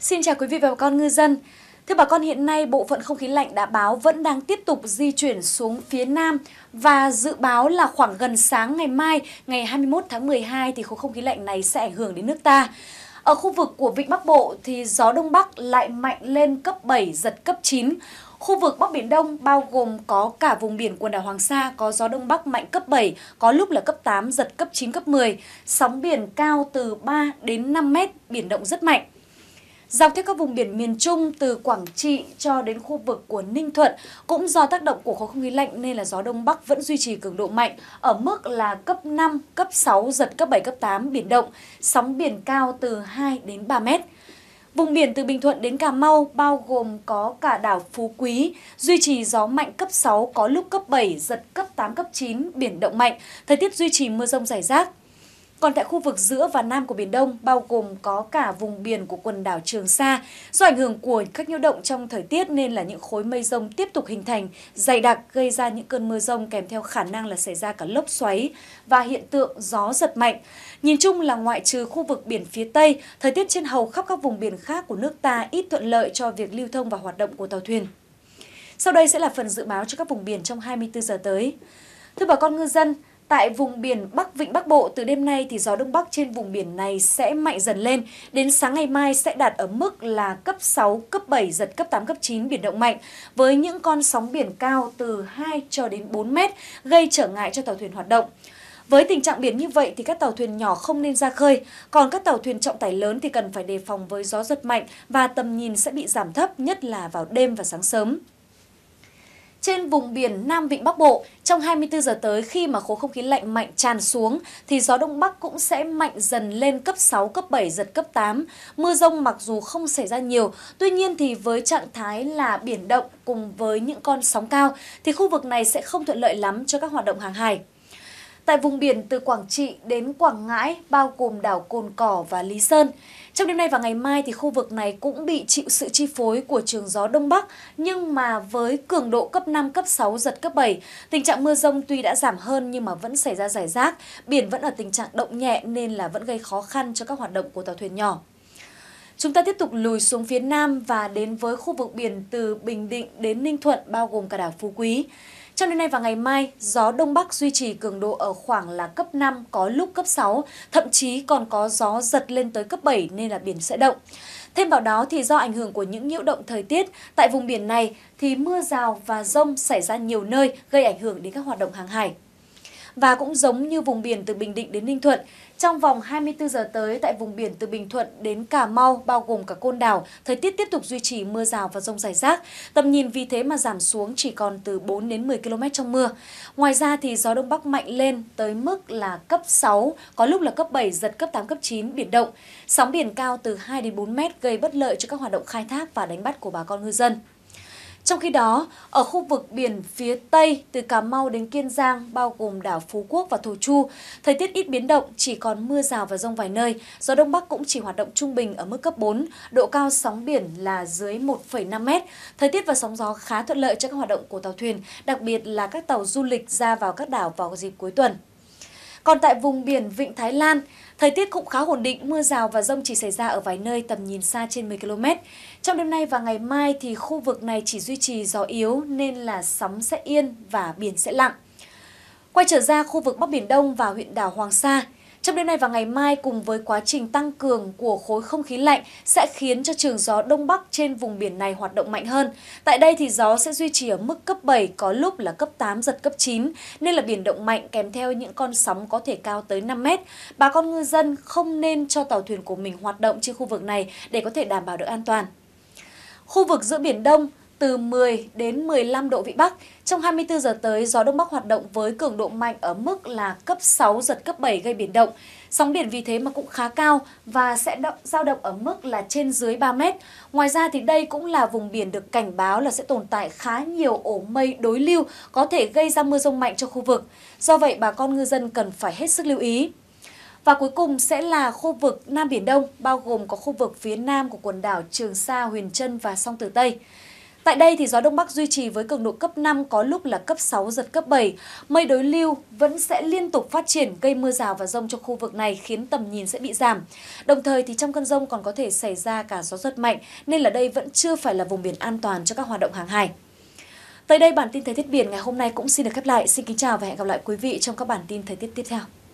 Xin chào quý vị và bà con ngư dân. Thưa bà con, hiện nay bộ phận không khí lạnh đã báo vẫn đang tiếp tục di chuyển xuống phía Nam và dự báo là khoảng gần sáng ngày mai, ngày 21 tháng 12 thì khối không khí lạnh này sẽ ảnh hưởng đến nước ta. Ở khu vực của Vịnh Bắc Bộ thì gió Đông Bắc lại mạnh lên cấp 7, giật cấp 9. Khu vực Bắc Biển Đông bao gồm có cả vùng biển quần đảo Hoàng Sa có gió Đông Bắc mạnh cấp 7, có lúc là cấp 8, giật cấp 9, cấp 10. Sóng biển cao từ 3 đến 5 mét, biển động rất mạnh. Dọc theo các vùng biển miền Trung từ Quảng Trị cho đến khu vực của Ninh Thuận cũng do tác động của khối không khí lạnh nên là gió đông bắc vẫn duy trì cường độ mạnh ở mức là cấp 5, cấp 6 giật cấp 7 cấp 8 biển động, sóng biển cao từ 2 đến 3 mét. Vùng biển từ Bình Thuận đến Cà Mau bao gồm có cả đảo Phú Quý, duy trì gió mạnh cấp 6 có lúc cấp 7, giật cấp 8, cấp 9, biển động mạnh, thời tiết duy trì mưa rông rải rác. Còn tại khu vực giữa và nam của Biển Đông, bao gồm có cả vùng biển của quần đảo Trường Sa, do ảnh hưởng của các nhiễu động trong thời tiết nên là những khối mây rông tiếp tục hình thành, dày đặc gây ra những cơn mưa rông kèm theo khả năng là xảy ra cả lốc xoáy và hiện tượng gió giật mạnh. Nhìn chung là ngoại trừ khu vực biển phía Tây, thời tiết trên hầu khắp các vùng biển khác của nước ta ít thuận lợi cho việc lưu thông và hoạt động của tàu thuyền. Sau đây sẽ là phần dự báo cho các vùng biển trong 24 giờ tới. Thưa bà con ngư dân, Tại vùng biển Bắc Vịnh Bắc Bộ, từ đêm nay thì gió Đông Bắc trên vùng biển này sẽ mạnh dần lên. Đến sáng ngày mai sẽ đạt ở mức là cấp 6, cấp 7, giật cấp 8, cấp 9, biển động mạnh. Với những con sóng biển cao từ 2 cho đến 4 mét, gây trở ngại cho tàu thuyền hoạt động. Với tình trạng biển như vậy thì các tàu thuyền nhỏ không nên ra khơi, còn các tàu thuyền trọng tải lớn thì cần phải đề phòng với gió giật mạnh và tầm nhìn sẽ bị giảm thấp nhất là vào đêm và sáng sớm. Trên vùng biển Nam Vịnh Bắc Bộ, trong 24 giờ tới khi mà khối không khí lạnh mạnh tràn xuống thì gió Đông Bắc cũng sẽ mạnh dần lên cấp 6, cấp 7, giật cấp 8. Mưa rông mặc dù không xảy ra nhiều, tuy nhiên thì với trạng thái là biển động cùng với những con sóng cao thì khu vực này sẽ không thuận lợi lắm cho các hoạt động hàng hải tại vùng biển từ Quảng Trị đến Quảng Ngãi, bao gồm đảo Cồn Cỏ và Lý Sơn. Trong đêm nay và ngày mai thì khu vực này cũng bị chịu sự chi phối của trường gió Đông Bắc, nhưng mà với cường độ cấp 5, cấp 6, giật cấp 7, tình trạng mưa rông tuy đã giảm hơn nhưng mà vẫn xảy ra rải rác, biển vẫn ở tình trạng động nhẹ nên là vẫn gây khó khăn cho các hoạt động của tàu thuyền nhỏ. Chúng ta tiếp tục lùi xuống phía Nam và đến với khu vực biển từ Bình Định đến Ninh Thuận bao gồm cả đảo Phú Quý. Trong đêm nay và ngày mai, gió Đông Bắc duy trì cường độ ở khoảng là cấp 5, có lúc cấp 6, thậm chí còn có gió giật lên tới cấp 7 nên là biển sẽ động. Thêm vào đó thì do ảnh hưởng của những nhiễu động thời tiết, tại vùng biển này thì mưa rào và rông xảy ra nhiều nơi gây ảnh hưởng đến các hoạt động hàng hải. Và cũng giống như vùng biển từ Bình Định đến Ninh Thuận, trong vòng 24 giờ tới tại vùng biển từ Bình Thuận đến Cà Mau bao gồm cả Côn Đảo, thời tiết tiếp tục duy trì mưa rào và rông rải rác. Tầm nhìn vì thế mà giảm xuống chỉ còn từ 4 đến 10 km trong mưa. Ngoài ra thì gió đông bắc mạnh lên tới mức là cấp 6, có lúc là cấp 7 giật cấp 8 cấp 9 biển động. Sóng biển cao từ 2 đến 4 mét gây bất lợi cho các hoạt động khai thác và đánh bắt của bà con ngư dân. Trong khi đó, ở khu vực biển phía Tây từ Cà Mau đến Kiên Giang bao gồm đảo Phú Quốc và Thổ Chu, thời tiết ít biến động, chỉ còn mưa rào và rông vài nơi, gió Đông Bắc cũng chỉ hoạt động trung bình ở mức cấp 4, độ cao sóng biển là dưới 1,5 mét. Thời tiết và sóng gió khá thuận lợi cho các hoạt động của tàu thuyền, đặc biệt là các tàu du lịch ra vào các đảo vào dịp cuối tuần. Còn tại vùng biển Vịnh Thái Lan, thời tiết cũng khá ổn định, mưa rào và rông chỉ xảy ra ở vài nơi tầm nhìn xa trên 10 km. Trong đêm nay và ngày mai thì khu vực này chỉ duy trì gió yếu nên là sóng sẽ yên và biển sẽ lặng. Quay trở ra khu vực Bắc Biển Đông và huyện đảo Hoàng Sa, trong đêm nay và ngày mai cùng với quá trình tăng cường của khối không khí lạnh sẽ khiến cho trường gió Đông Bắc trên vùng biển này hoạt động mạnh hơn. Tại đây thì gió sẽ duy trì ở mức cấp 7 có lúc là cấp 8 giật cấp 9 nên là biển động mạnh kèm theo những con sóng có thể cao tới 5 mét. Bà con ngư dân không nên cho tàu thuyền của mình hoạt động trên khu vực này để có thể đảm bảo được an toàn. Khu vực giữa Biển Đông, từ 10 đến 15 độ Vĩ Bắc. Trong 24 giờ tới, gió Đông Bắc hoạt động với cường độ mạnh ở mức là cấp 6, giật cấp 7 gây biển động. Sóng biển vì thế mà cũng khá cao và sẽ động, giao động ở mức là trên dưới 3 mét. Ngoài ra thì đây cũng là vùng biển được cảnh báo là sẽ tồn tại khá nhiều ổ mây đối lưu có thể gây ra mưa rông mạnh cho khu vực. Do vậy, bà con ngư dân cần phải hết sức lưu ý. Và cuối cùng sẽ là khu vực Nam Biển Đông, bao gồm có khu vực phía nam của quần đảo Trường Sa, Huyền Trân và Song Tử Tây. Tại đây thì gió Đông Bắc duy trì với cường độ cấp 5 có lúc là cấp 6, giật cấp 7. Mây đối lưu vẫn sẽ liên tục phát triển gây mưa rào và rông cho khu vực này khiến tầm nhìn sẽ bị giảm. Đồng thời thì trong cơn rông còn có thể xảy ra cả gió giật mạnh nên là đây vẫn chưa phải là vùng biển an toàn cho các hoạt động hàng hải. Tới đây bản tin thời tiết biển ngày hôm nay cũng xin được khép lại. Xin kính chào và hẹn gặp lại quý vị trong các bản tin thời tiết tiếp theo.